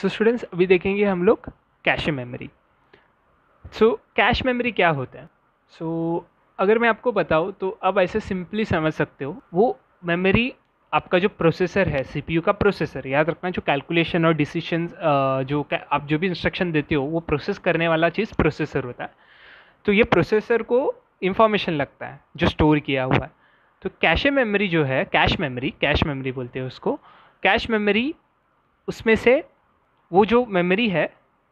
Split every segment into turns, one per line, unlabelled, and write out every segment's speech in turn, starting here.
so students अभी देखेंगे हम लोग cache memory so cache memory क्या होता है सो so, अगर मैं आपको बताऊँ तो अब ऐसे सिंपली समझ सकते हो वो मेमोरी आपका जो प्रोसेसर है सीपीयू का प्रोसेसर याद रखना जो कैलकुलेशन और डिसीशन जो आप जो भी इंस्ट्रक्शन देते हो वो प्रोसेस करने वाला चीज़ प्रोसेसर होता है तो ये प्रोसेसर को इन्फॉर्मेशन लगता है जो स्टोर किया हुआ है तो कैश मेमोरी जो है कैश मेमोरी कैश मेमोरी बोलते हैं उसको कैश मेमोरी उसमें से वो जो मेमोरी है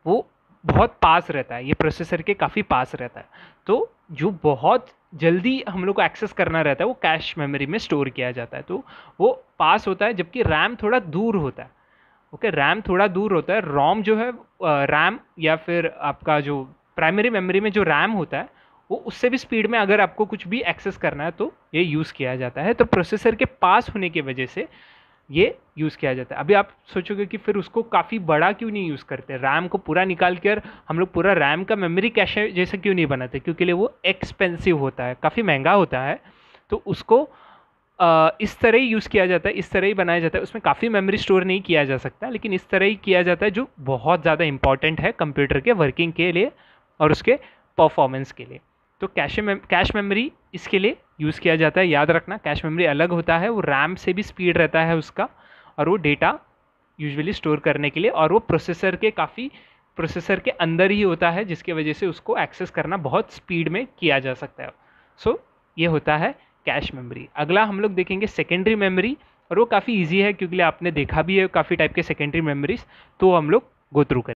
वो बहुत पास रहता है ये प्रोसेसर के काफ़ी पास रहता है तो जो बहुत जल्दी हम लोग को एक्सेस करना रहता है वो कैश मेमोरी में स्टोर किया जाता है तो वो पास होता है जबकि रैम थोड़ा दूर होता है ओके रैम थोड़ा दूर होता है रोम जो है रैम या फिर आपका जो प्राइमरी मेमोरी में जो रैम होता है वो उससे भी स्पीड में अगर आपको कुछ भी एक्सेस करना है तो ये यूज़ किया जाता है तो प्रोसेसर के पास होने की वजह से ये यूज़ किया जाता है अभी आप सोचोगे कि फिर उसको काफ़ी बड़ा क्यों नहीं यूज़ करते रैम को पूरा निकाल के और हम लोग पूरा रैम का मेमोरी कैश जैसे क्यों नहीं बनाते क्योंकि लिए वो एक्सपेंसिव होता है काफ़ी महंगा होता है तो उसको आ, इस तरह ही यूज़ किया जाता है इस तरह ही बनाया जाता है उसमें काफ़ी मेमोरी स्टोर नहीं किया जा सकता लेकिन इस तरह ही किया जाता है जो बहुत ज़्यादा इंपॉर्टेंट है कंप्यूटर के वर्किंग के लिए और उसके परफॉर्मेंस के लिए तो कैश मेम कैश मेमोरी इसके लिए यूज़ किया जाता है याद रखना कैश मेमोरी अलग होता है वो रैम से भी स्पीड रहता है उसका और वो डेटा यूजुअली स्टोर करने के लिए और वो प्रोसेसर के काफ़ी प्रोसेसर के अंदर ही होता है जिसकी वजह से उसको एक्सेस करना बहुत स्पीड में किया जा सकता है सो so, ये होता है कैश मेमोरी अगला हम लोग देखेंगे सेकेंडरी मेमोरी और वो काफ़ी ईजी है क्योंकि आपने देखा भी है काफ़ी टाइप के सेकेंडरी मेमोरीज तो हम लोग गो थ्रू करें